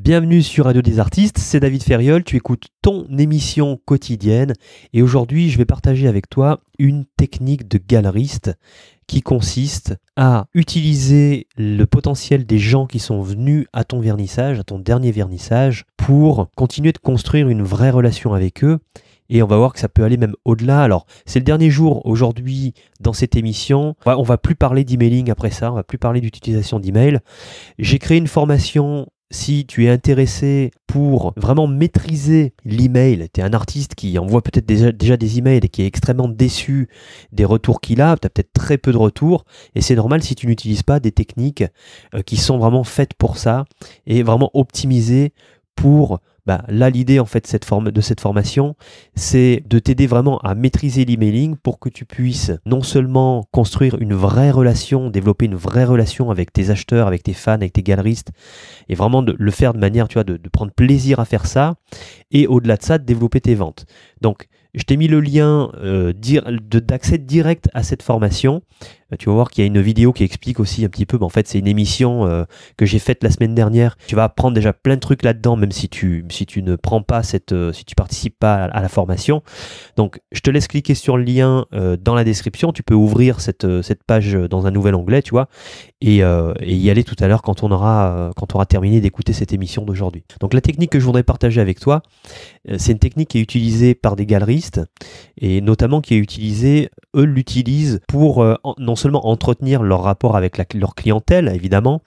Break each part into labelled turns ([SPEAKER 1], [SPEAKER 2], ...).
[SPEAKER 1] Bienvenue sur Radio des Artistes, c'est David Ferriol, tu écoutes ton émission quotidienne et aujourd'hui je vais partager avec toi une technique de galeriste qui consiste à utiliser le potentiel des gens qui sont venus à ton vernissage, à ton dernier vernissage, pour continuer de construire une vraie relation avec eux. Et on va voir que ça peut aller même au-delà. Alors, c'est le dernier jour aujourd'hui dans cette émission. On va plus parler d'emailing après ça, on va plus parler d'utilisation d'email. J'ai créé une formation si tu es intéressé pour vraiment maîtriser l'email, tu es un artiste qui envoie peut-être déjà, des emails et qui est extrêmement déçu des retours qu'il a, tu as peut-être très peu de retours, et c'est normal si tu n'utilises pas des techniques euh, qui sont vraiment faites pour ça et vraiment optimisées pour bah, là l'idée en fait de cette formation, c'est de t'aider vraiment à maîtriser l'emailing pour que tu puisses non seulement construire une vraie relation, développer une vraie relation avec tes acheteurs, avec tes fans, avec tes galeristes, et vraiment de le faire de manière, tu vois, de, prendre plaisir à faire ça, et au-delà de ça, de développer tes ventes. Donc, je t'ai mis le lien euh, d'accès direct à cette formation. Euh, tu vas voir qu'il y a une vidéo qui explique aussi un petit peu, mais en fait c'est une émission euh, que j'ai faite la semaine dernière. Tu vas apprendre déjà plein de trucs là-dedans, même si tu, si tu ne prends pas cette, euh, si tu participes pas à, la formation. Donc je te laisse cliquer sur le lien dans la description. Tu peux ouvrir cette, cette page dans un nouvel onglet, tu vois, et, y aller tout à l'heure quand on aura, quand on aura terminé d'écouter cette émission d'aujourd'hui. Donc la technique que je voudrais partager avec toi, c'est une technique qui est utilisée par des galeristes et notamment qui est utilisée, eux l'utilisent pour non seulement seulement entretenir leur rapport avec leur clientèle, évidemment,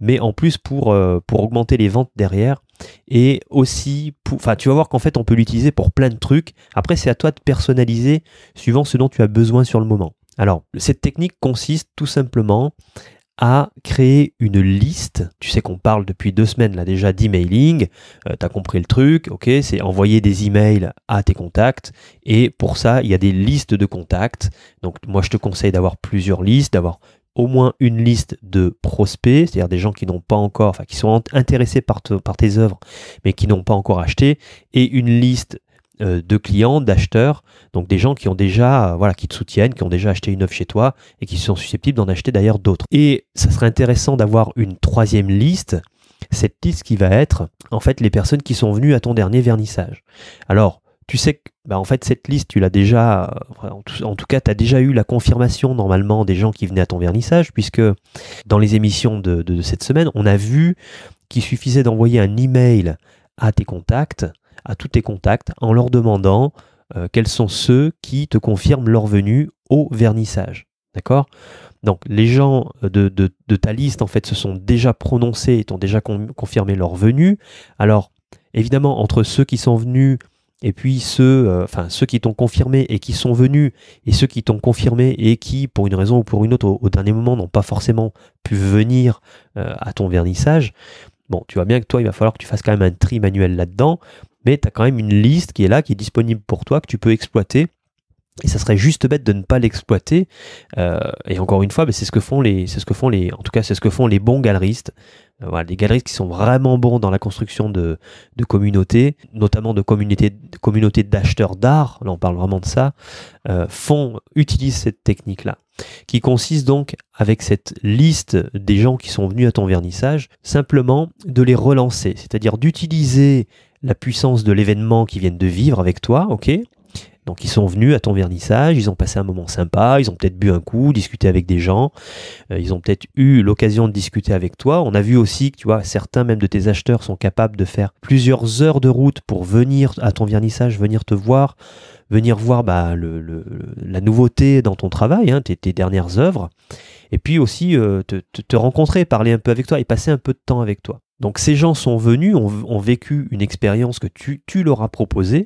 [SPEAKER 1] mais en plus pour, euh, pour augmenter les ventes derrière. Et aussi, enfin, tu vas voir qu'en fait, on peut l'utiliser pour plein de trucs. Après, c'est à toi de personnaliser suivant ce dont tu as besoin sur le moment. Alors, cette technique consiste tout simplement à créer une liste. Tu sais qu'on parle depuis deux semaines là déjà d'emailing. Euh, tu as compris le truc, ok C'est envoyer des emails à tes contacts. Et pour ça, il y a des listes de contacts. Donc moi, je te conseille d'avoir plusieurs listes, d'avoir au moins une liste de prospects, c'est-à-dire des gens qui n'ont pas encore, enfin qui sont intéressés par, par tes œuvres, mais qui n'ont pas encore acheté, et une liste euh, de clients, d'acheteurs, donc des gens qui ont déjà, euh, voilà, qui te soutiennent, qui ont déjà acheté une œuvre chez toi et qui sont susceptibles d'en acheter d'ailleurs d'autres. Et ça serait intéressant d'avoir une troisième liste, cette liste qui va être en fait les personnes qui sont venues à ton dernier vernissage. Alors, tu sais que bah, en fait cette liste, tu l'as déjà, euh, en tout, cas, tu as déjà eu la confirmation normalement des gens qui venaient à ton vernissage, puisque dans les émissions de cette semaine, on a vu qu'il suffisait d'envoyer un email à tes contacts à tous tes contacts en leur demandant euh, quels sont ceux qui te confirment leur venue au vernissage. D'accord Donc les gens de, ta liste, en fait, se sont déjà prononcés et t'ont déjà confirmé leur venue. Alors, évidemment, entre ceux qui sont venus et puis ceux, euh, enfin, ceux qui t'ont confirmé et qui sont venus, et ceux qui t'ont confirmé et qui, pour une raison ou pour une autre, au, dernier moment, n'ont pas forcément pu venir euh, à ton vernissage, bon, tu vois bien que toi, il va falloir que tu fasses quand même un tri manuel là-dedans mais tu as quand même une liste qui est là, qui est disponible pour toi, que tu peux exploiter. Et ça serait juste bête de ne pas l'exploiter. Euh, et encore une fois, mais bah, c'est ce que font les, c'est ce que font les, en tout cas, c'est ce que font les bons galeristes. Euh, voilà, les galeristes qui sont vraiment bons dans la construction de, de communautés, notamment de communautés, communautés d'acheteurs d'art. Là, on parle vraiment de ça. Euh, font, utilisent cette technique-là, qui consiste donc avec cette liste des gens qui sont venus à ton vernissage, simplement de les relancer, c'est-à-dire d'utiliser la puissance de l'événement qu'ils viennent de vivre avec toi, ok donc ils sont venus à ton vernissage, ils ont passé un moment sympa, ils ont peut-être bu un coup, discuté avec des gens, euh, ils ont peut-être eu l'occasion de discuter avec toi. On a vu aussi que tu vois, certains même de tes acheteurs sont capables de faire plusieurs heures de route pour venir à ton vernissage, venir te voir, venir voir bah, le, la nouveauté dans ton travail, hein, tes, dernières œuvres, et puis aussi euh, te, te rencontrer, parler un peu avec toi et passer un peu de temps avec toi. Donc ces gens sont venus, ont, vécu une expérience que tu, tu leur as proposée,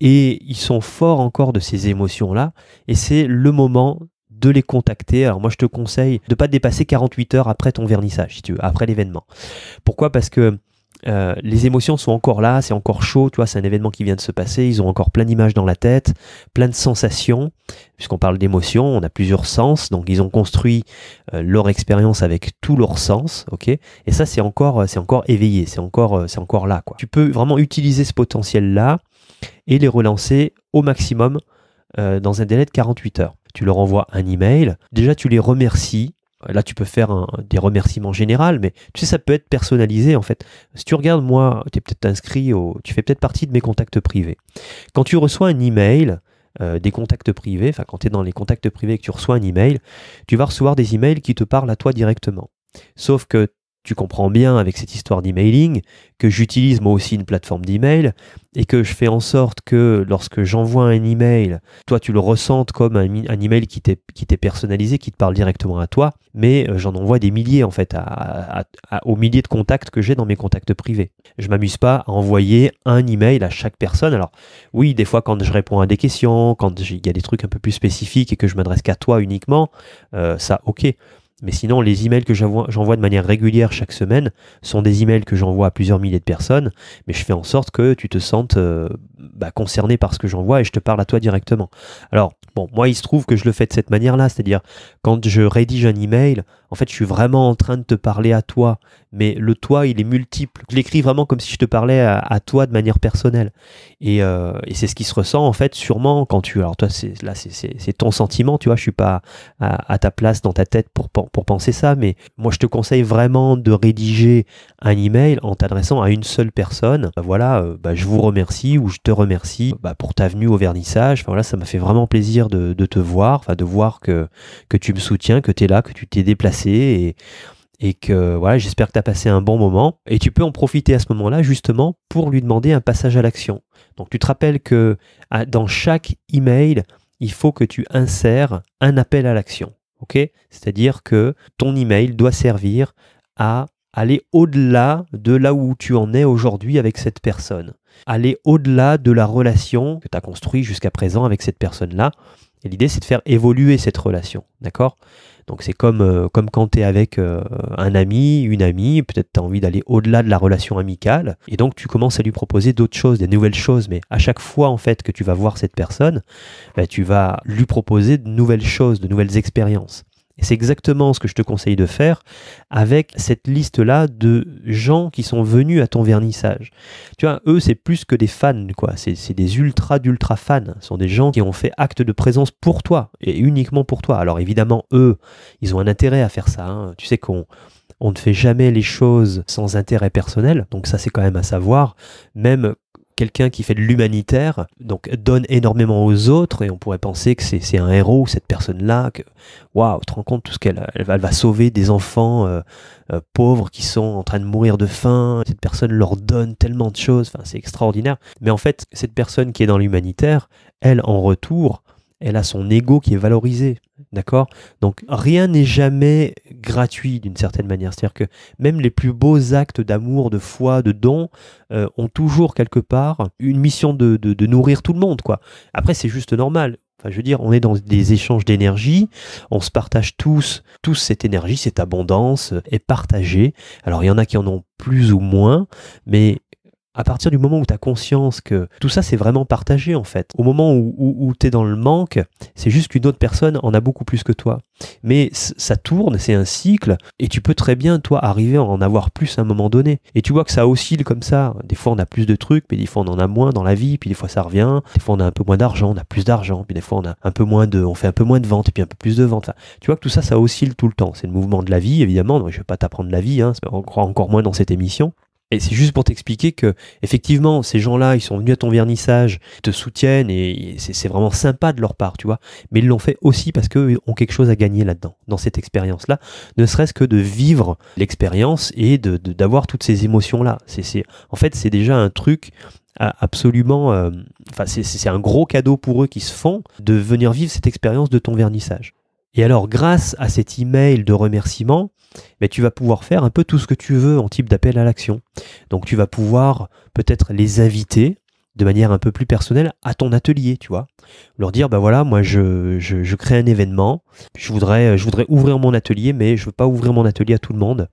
[SPEAKER 1] et ils sont forts encore de ces émotions-là, et c'est le moment de les contacter. Alors moi je te conseille de ne pas dépasser 48 heures après ton vernissage, si tu veux, après l'événement. Pourquoi Parce que euh, les émotions sont encore là, c'est encore chaud, tu vois, c'est un événement qui vient de se passer, ils ont encore plein d'images dans la tête, plein de sensations, puisqu'on parle d'émotions, on a plusieurs sens, donc ils ont construit euh, leur expérience avec tous leurs sens, ok Et ça, c'est encore, c'est encore éveillé, c'est encore, euh, c'est encore là, quoi. Tu peux vraiment utiliser ce potentiel-là et les relancer au maximum dans un délai de 48 heures. Tu leur envoies un email, déjà tu les remercies Là, tu peux faire des remerciements généraux, mais tu sais, ça peut être personnalisé en fait. Si tu regardes, moi, tu es peut-être inscrit au, tu fais peut-être partie de mes contacts privés. Quand tu reçois un email, euh, des contacts privés, enfin quand tu es dans les contacts privés et que tu reçois un email, tu vas recevoir des emails qui te parlent à toi directement. Sauf que tu comprends bien avec cette histoire d'emailing que j'utilise moi aussi une plateforme d'email et que je fais en sorte que lorsque j'envoie un email, toi tu le ressentes comme un, email qui t'est personnalisé, qui te parle directement à toi, mais euh, j'en envoie des milliers en fait aux milliers de contacts que j'ai dans mes contacts privés. Je m'amuse pas à envoyer un email à chaque personne. Alors oui, des fois quand je réponds à des questions, quand il y a des trucs un peu plus spécifiques et que je m'adresse qu'à toi uniquement, euh, ça ok. Mais sinon, les emails que j'envoie de manière régulière chaque semaine sont des emails que j'envoie à plusieurs milliers de personnes, mais je fais en sorte que tu te sentes euh, bah, concerné par ce que j'envoie et je te parle à toi directement. Alors, bon, moi, il se trouve que je le fais de cette manière-là, c'est-à-dire quand je rédige un email, en fait, je suis vraiment en train de te parler à toi, mais le toi, il est multiple. Je l'écris vraiment comme si je te parlais à, toi de manière personnelle. Euh, et, c'est ce qui se ressent, en fait, sûrement quand tu. Alors, toi, c'est, là, c'est, ton sentiment, tu vois, je suis pas à, ta place dans ta tête pour, pour penser ça, mais moi, je te conseille vraiment de rédiger un email en t'adressant à une seule personne. Bah, voilà, euh, bah, je vous remercie ou je te remercie bah, pour ta venue au vernissage. voilà, ça m'a fait vraiment plaisir de, te voir, de voir que, que tu me soutiens, que tu es là, que tu t'es déplacé et, que voilà, j'espère que tu as passé un bon moment. Et tu peux en profiter à ce moment-là justement pour lui demander un passage à l'action. Donc tu te rappelles que dans chaque email, il faut que tu insères un appel à l'action. ok C'est-à-dire que ton email doit servir à aller au-delà de là où tu en es aujourd'hui avec cette personne. Aller au-delà de la relation que tu as construite jusqu'à présent avec cette personne-là. Et l'idée, c'est de faire évoluer cette relation. D'accord donc c'est comme, euh, comme quand tu es avec euh, un ami, une amie, peut-être tu as envie d'aller au-delà de la relation amicale, et donc tu commences à lui proposer d'autres choses, des nouvelles choses, mais à chaque fois en fait que tu vas voir cette personne, bah, tu vas lui proposer de nouvelles choses, de nouvelles expériences. Et c'est exactement ce que je te conseille de faire avec cette liste-là de gens qui sont venus à ton vernissage. Tu vois, eux, c'est plus que des fans, quoi. C'est des ultra d'ultra fans. Ce sont des gens qui ont fait acte de présence pour toi et uniquement pour toi. Alors évidemment, eux, ils ont un intérêt à faire ça. Hein. Tu sais qu'on on ne fait jamais les choses sans intérêt personnel, donc ça c'est quand même à savoir, même quelqu'un qui fait de l'humanitaire, donc donne énormément aux autres, et on pourrait penser que c'est un héros, cette personne-là, que, waouh, tu te rends compte tout ce qu'elle elle, va, sauver des enfants euh, euh, pauvres qui sont en train de mourir de faim, cette personne leur donne tellement de choses, enfin, c'est extraordinaire. Mais en fait, cette personne qui est dans l'humanitaire, elle, en retour, elle a son ego qui est valorisé. D'accord Donc rien n'est jamais gratuit d'une certaine manière. C'est-à-dire que même les plus beaux actes d'amour, de foi, de don euh, ont toujours quelque part une mission de, de, nourrir tout le monde. quoi. Après, c'est juste normal. Enfin, je veux dire, on est dans des échanges d'énergie, on se partage tous, tous cette énergie, cette abondance euh, est partagée. Alors, il y en a qui en ont plus ou moins, mais à partir du moment où tu as conscience que tout ça c'est vraiment partagé en fait, au moment où, où, tu es dans le manque, c'est juste qu'une autre personne en a beaucoup plus que toi. Mais ça tourne, c'est un cycle, et tu peux très bien toi arriver à en avoir plus à un moment donné. Et tu vois que ça oscille comme ça. Des fois on a plus de trucs, mais des fois on en a moins dans la vie, puis des fois ça revient, des fois on a un peu moins d'argent, on a plus d'argent, puis des fois on a un peu moins de, on fait un peu moins de ventes, puis un peu plus de ventes. tu vois que tout ça, ça oscille tout le temps. C'est le mouvement de la vie, évidemment. Donc, je ne vais pas t'apprendre la vie, hein. on croit encore moins dans cette émission. Et c'est juste pour t'expliquer que, effectivement, ces gens-là, ils sont venus à ton vernissage, ils te soutiennent et c'est vraiment sympa de leur part, tu vois. Mais ils l'ont fait aussi parce qu'ils ont quelque chose à gagner là-dedans, dans cette expérience-là. Ne serait-ce que de vivre l'expérience et d'avoir de, toutes ces émotions-là. c'est En fait, c'est déjà un truc absolument. Euh, c'est un gros cadeau pour eux qui se font de venir vivre cette expérience de ton vernissage. Et alors, grâce à cet email de remerciement, mais tu vas pouvoir faire un peu tout ce que tu veux en type d'appel à l'action. Donc tu vas pouvoir peut-être les inviter de manière un peu plus personnelle à ton atelier, tu vois. Leur dire, bah voilà, moi je, je, je, crée un événement, je voudrais, je voudrais ouvrir mon atelier, mais je veux pas ouvrir mon atelier à tout le monde.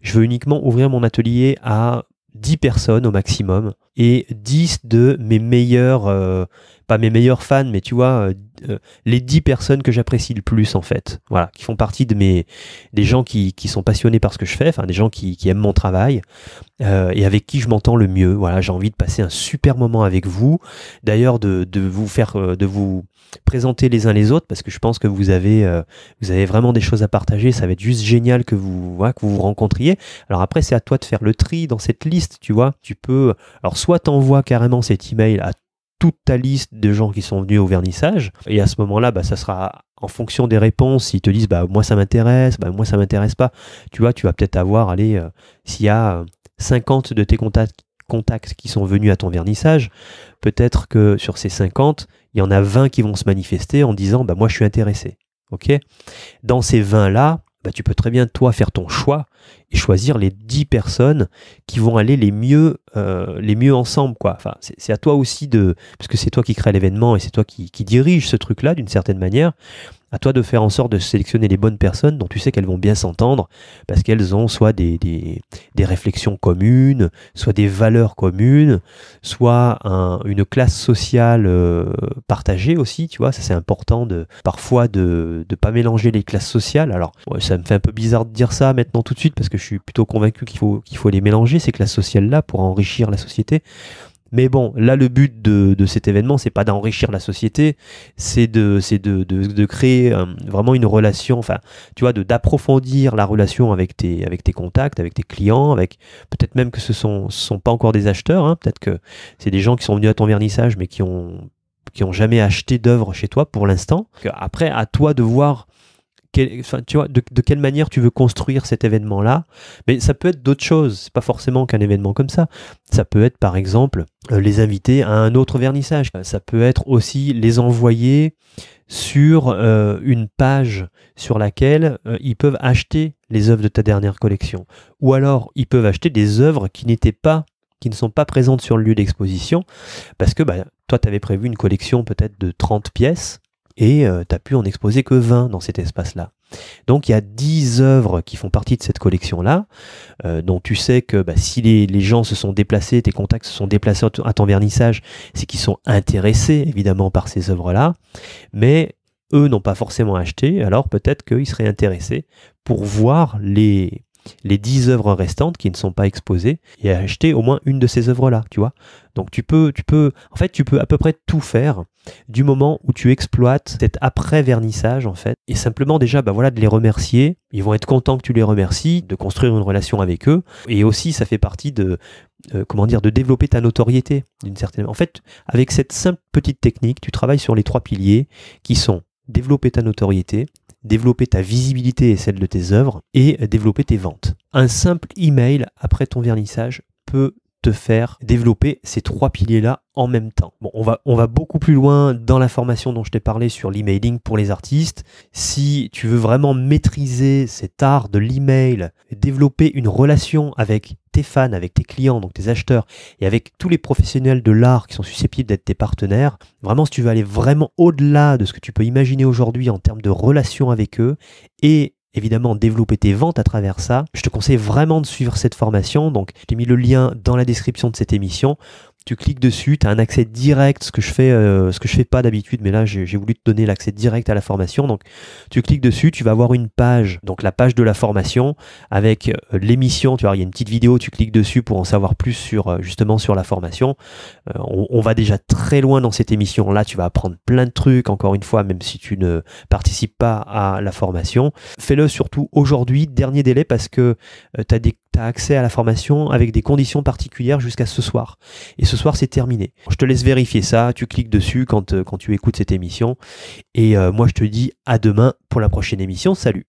[SPEAKER 1] Je veux uniquement ouvrir mon atelier à 10 personnes au maximum et 10 de mes meilleurs, euh, pas mes meilleurs fans, mais tu vois, euh, euh, les 10 personnes que j'apprécie le plus en fait, voilà, qui font partie de mes, des gens qui, qui sont passionnés par ce que je fais, enfin des gens qui, qui aiment mon travail et avec qui je m'entends le mieux. Voilà, j'ai envie de passer un super moment avec vous, d'ailleurs de, de vous faire, de vous présenter les uns les autres parce que je pense que vous avez, euh, vous avez vraiment des choses à partager. Ça va être juste génial que vous, que vous vous rencontriez. Alors après, c'est à toi de faire le tri dans cette liste, tu vois. Tu peux, alors soit t'envoies carrément cet email à toute ta liste de gens qui sont venus au vernissage. Et à ce moment-là, bah, ça sera en fonction des réponses. s'ils te disent, bah, moi ça m'intéresse, bah, moi ça m'intéresse pas. Tu vois, tu vas peut-être avoir, allez, euh, s'il y a 50 euh, de tes contacts, contacts qui sont venus à ton vernissage, peut-être que sur ces 50, il y en a 20 qui vont se manifester en disant bah, Moi, je suis intéressé. ok Dans ces 20-là, bah, tu peux très bien, toi, faire ton choix et choisir les 10 personnes qui vont aller les mieux, euh, les mieux ensemble. Quoi. Enfin, c'est à toi aussi de. Parce que c'est toi qui crée l'événement et c'est toi qui, qui dirige ce truc-là d'une certaine manière. À toi de faire en sorte de sélectionner les bonnes personnes dont tu sais qu'elles vont bien s'entendre parce qu'elles ont soit des, des, réflexions communes, soit des valeurs communes, soit une classe sociale euh, partagée aussi, tu vois. Ça, c'est important de, parfois de ne pas mélanger les classes sociales. Alors, ça me fait un peu bizarre de dire ça maintenant tout de suite parce que je suis plutôt convaincu qu'il faut, qu'il faut les mélanger, ces classes sociales-là, pour enrichir la société. Mais bon, là, le but de, cet événement, c'est pas d'enrichir la société, c'est de, créer euh, vraiment une relation, enfin, tu vois, d'approfondir la relation avec tes, avec tes contacts, avec tes clients, avec peut-être même que ce sont, sont pas encore des acheteurs, hein, peut-être que c'est des gens qui sont venus à ton vernissage mais qui ont qui ont jamais acheté d'oeuvre chez toi pour l'instant. Après, à toi de voir de, quelle manière tu veux construire cet événement-là. Mais ça peut être d'autres choses. C'est pas forcément qu'un événement comme ça. Ça peut être, par exemple, euh, les inviter à un autre vernissage. Euh, ça peut être aussi les envoyer sur euh, une page sur laquelle ils peuvent acheter les œuvres de ta dernière collection. Ou alors, ils peuvent acheter des œuvres qui n'étaient pas qui ne sont pas présentes sur le lieu d'exposition, parce que bah, toi, tu avais prévu une collection peut-être de 30 pièces, et euh, tu pu en exposer que 20 dans cet espace-là. Donc il y a 10 œuvres qui font partie de cette collection-là, euh, dont tu sais que bah, si les, gens se sont déplacés, tes contacts se sont déplacés à ton vernissage, c'est qu'ils sont intéressés évidemment par ces œuvres-là, mais eux n'ont pas forcément acheté, alors peut-être qu'ils seraient intéressés pour voir les, les 10 œuvres restantes qui ne sont pas exposées et acheter au moins une de ces œuvres là tu vois donc tu peux tu peux en fait tu peux à peu près tout faire du moment où tu exploites cet après-vernissage, en fait. Et simplement, déjà, bah voilà, de les remercier. Ils vont être contents que tu les remercies, de construire une relation avec eux. Et aussi, ça fait partie de, euh, comment dire, de développer ta notoriété d'une certaine. En fait, avec cette simple petite technique, tu travailles sur les trois piliers qui sont développer ta notoriété, développer ta visibilité et celle de tes œuvres, et développer tes ventes. Un simple email après ton vernissage peut faire développer ces trois piliers-là en même temps. Bon, on va, on va beaucoup plus loin dans la formation dont je t'ai parlé sur l'emailing pour les artistes. Si tu veux vraiment maîtriser cet art de l'email, développer une relation avec tes fans, avec tes clients, donc tes acheteurs, et avec tous les professionnels de l'art qui sont susceptibles d'être tes partenaires, vraiment, si tu veux aller vraiment au-delà de ce que tu peux imaginer aujourd'hui en termes de relation avec eux et évidemment développer tes ventes à travers ça. Je te conseille vraiment de suivre cette formation. Donc, j'ai mis le lien dans la description de cette émission tu cliques dessus, tu as un accès direct, ce que je fais, euh, ce que je fais pas d'habitude, mais là j'ai voulu te donner l'accès direct à la formation. Donc tu cliques dessus, tu vas voir une page, donc la page de la formation avec euh, l'émission. Tu vois, il y a une petite vidéo, tu cliques dessus pour en savoir plus sur euh, justement sur la formation. on, va déjà très loin dans cette émission. Là, tu vas apprendre plein de trucs. Encore une fois, même si tu ne participes pas à la formation, fais-le surtout aujourd'hui, dernier délai, parce que tu as, accès à la formation avec des conditions particulières jusqu'à ce soir. Et ce soir, c'est terminé. Je te laisse vérifier ça, tu cliques dessus quand, euh, quand tu écoutes cette émission. Et euh, moi, je te dis à demain pour la prochaine émission. Salut